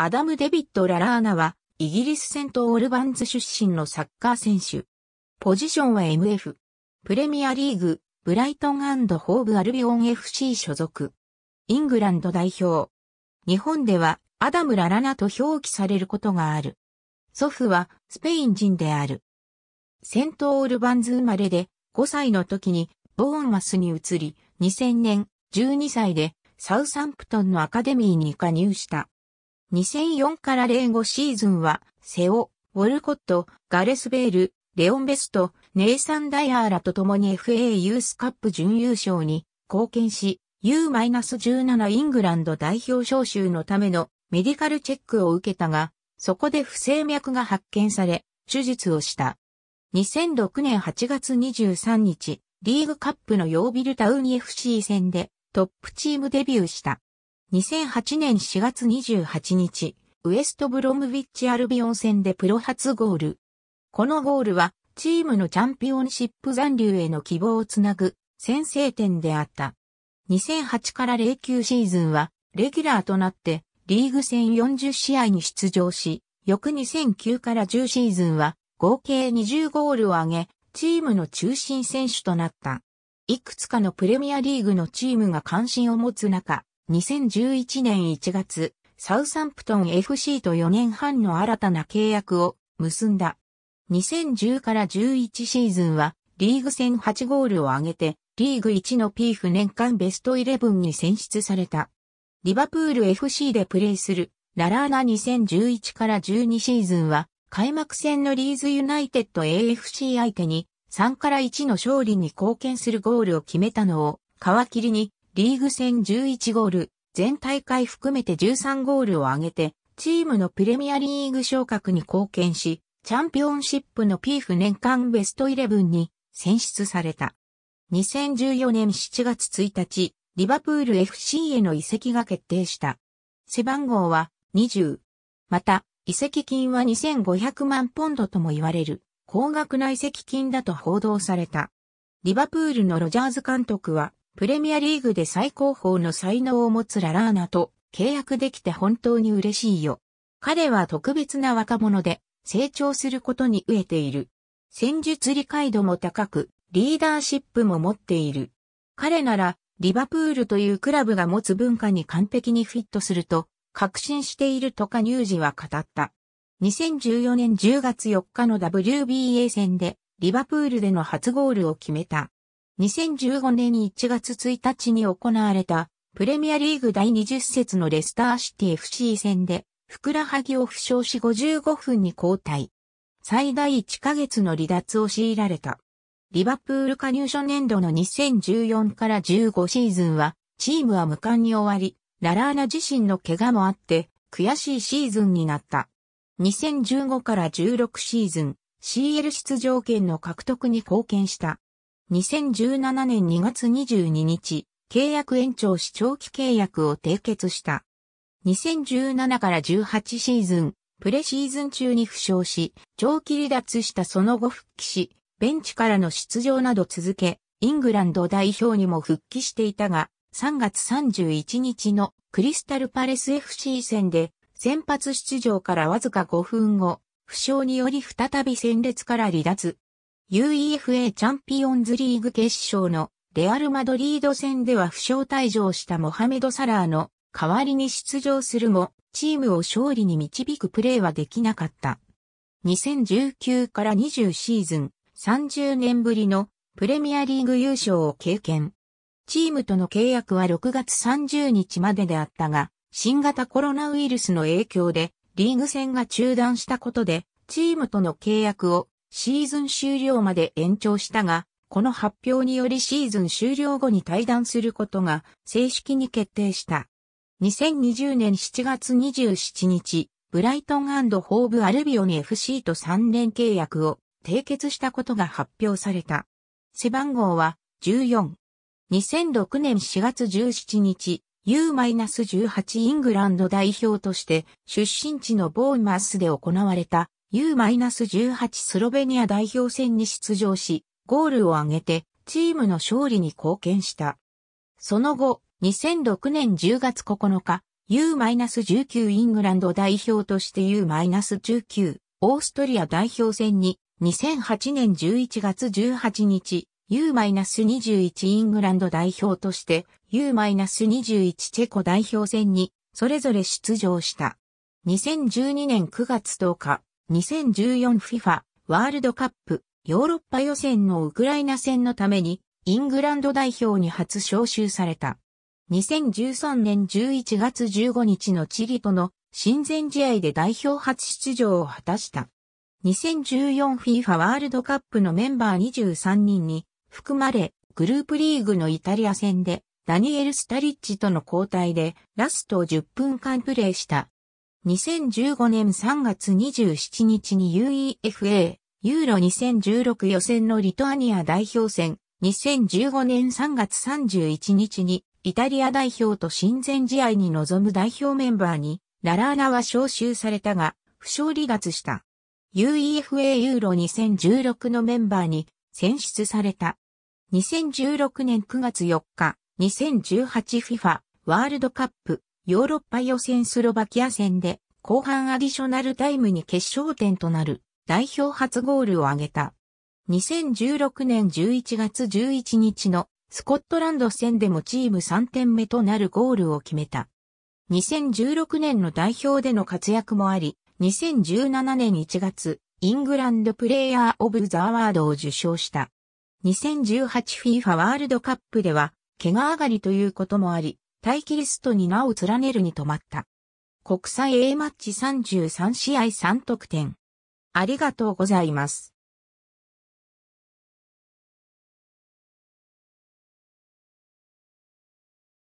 アダム・デビッド・ララーナは、イギリス戦闘オルバンズ出身のサッカー選手。ポジションは MF。プレミアリーグ、ブライトンホーブ・アルビオン FC 所属。イングランド代表。日本では、アダム・ララナと表記されることがある。祖父は、スペイン人である。戦闘オルバンズ生まれで、5歳の時に、ボーンマスに移り、2000年、12歳で、サウサンプトンのアカデミーに加入した。2004から05シーズンは、セオ、ウォルコット、ガレスベール、レオンベスト、ネイサン・ダイアーラと共に FA ユースカップ準優勝に貢献し、U-17 イングランド代表招集のためのメディカルチェックを受けたが、そこで不正脈が発見され、手術をした。2006年8月23日、リーグカップのヨービルタウン FC 戦でトップチームデビューした。2008年4月28日、ウエストブロムウィッチアルビオン戦でプロ初ゴール。このゴールは、チームのチャンピオンシップ残留への希望をつなぐ先制点であった。2008から09シーズンは、レギュラーとなって、リーグ戦40試合に出場し、翌2009から10シーズンは、合計20ゴールを挙げ、チームの中心選手となった。いくつかのプレミアリーグのチームが関心を持つ中、2011年1月、サウサンプトン FC と4年半の新たな契約を結んだ。2010から11シーズンはリーグ戦8ゴールを挙げてリーグ1のピーフ年間ベスト11に選出された。リバプール FC でプレーするララーナ2011から12シーズンは開幕戦のリーズユナイテッド AFC 相手に3から1の勝利に貢献するゴールを決めたのを皮切りにリーグ戦11ゴール、全大会含めて13ゴールを挙げて、チームのプレミアリーグ昇格に貢献し、チャンピオンシップのピーフ年間ベストイレブンに選出された。2014年7月1日、リバプール FC への移籍が決定した。背番号は20。また、移籍金は2500万ポンドとも言われる、高額な移籍金だと報道された。リバプールのロジャーズ監督は、プレミアリーグで最高峰の才能を持つララーナと契約できて本当に嬉しいよ。彼は特別な若者で成長することに飢えている。戦術理解度も高く、リーダーシップも持っている。彼なら、リバプールというクラブが持つ文化に完璧にフィットすると、確信しているとか乳児は語った。2014年10月4日の WBA 戦で、リバプールでの初ゴールを決めた。2015年1月1日に行われたプレミアリーグ第20節のレスターシティ FC 戦で、ふくらはぎを負傷し55分に交代。最大1ヶ月の離脱を強いられた。リバプール加入初年度の2014から15シーズンは、チームは無冠に終わり、ララーナ自身の怪我もあって、悔しいシーズンになった。2015から16シーズン、CL 出場権の獲得に貢献した。2017年2月22日、契約延長し長期契約を締結した。2017から18シーズン、プレシーズン中に負傷し、長期離脱したその後復帰し、ベンチからの出場など続け、イングランド代表にも復帰していたが、3月31日のクリスタルパレス FC 戦で、先発出場からわずか5分後、負傷により再び戦列から離脱。UEFA チャンピオンズリーグ決勝のレアル・マドリード戦では負傷退場したモハメド・サラーの代わりに出場するも、チームを勝利に導くプレーはできなかった。2019から20シーズン、30年ぶりのプレミアリーグ優勝を経験。チームとの契約は6月30日までであったが、新型コロナウイルスの影響でリーグ戦が中断したことで、チームとの契約をシーズン終了まで延長したが、この発表によりシーズン終了後に退団することが正式に決定した。2020年7月27日、ブライトンホーブ・アルビオン FC と3連契約を締結したことが発表された。背番号は14。2006年4月17日、U-18 イングランド代表として出身地のボーママスで行われた U-18 スロベニア代表戦に出場し、ゴールを挙げてチームの勝利に貢献した。その後、2006年10月9日、U-19 イングランド代表として U-19 オーストリア代表戦に2008年11月18日 U-21 イングランド代表として U-21 チェコ代表戦にそれぞれ出場した。2012年9月10日 2014FIFA ワールドカップヨーロッパ予選のウクライナ戦のためにイングランド代表に初招集された。2013年11月15日のチリとの親善試合で代表初出場を果たした。2014FIFA ワールドカップのメンバー23人に含まれ、グループリーグのイタリア戦でダニエル・スタリッチとの交代でラスト10分間プレーした2015年3月27日に UEFA ユーロ2016予選のリトアニア代表戦、2015年3月31日にイタリア代表と親善試合に臨む代表メンバーにララーナは招集されたが、負傷離脱した。UEFA ユーロ2016のメンバーに選出された。2016年9月4日、2018FIFA ワールドカップヨーロッパ予選スロバキア戦で後半アディショナルタイムに決勝点となる代表初ゴールを挙げた。2016年11月11日のスコットランド戦でもチーム3点目となるゴールを決めた。2016年の代表での活躍もあり、2017年1月、イングランドプレイヤーオブザアワードを受賞した。2018FIFA ワールドカップでは、怪我上がりということもあり、待機リストに名を連ねるに止まった。国際 A マッチ33試合3得点。ありがとうございます。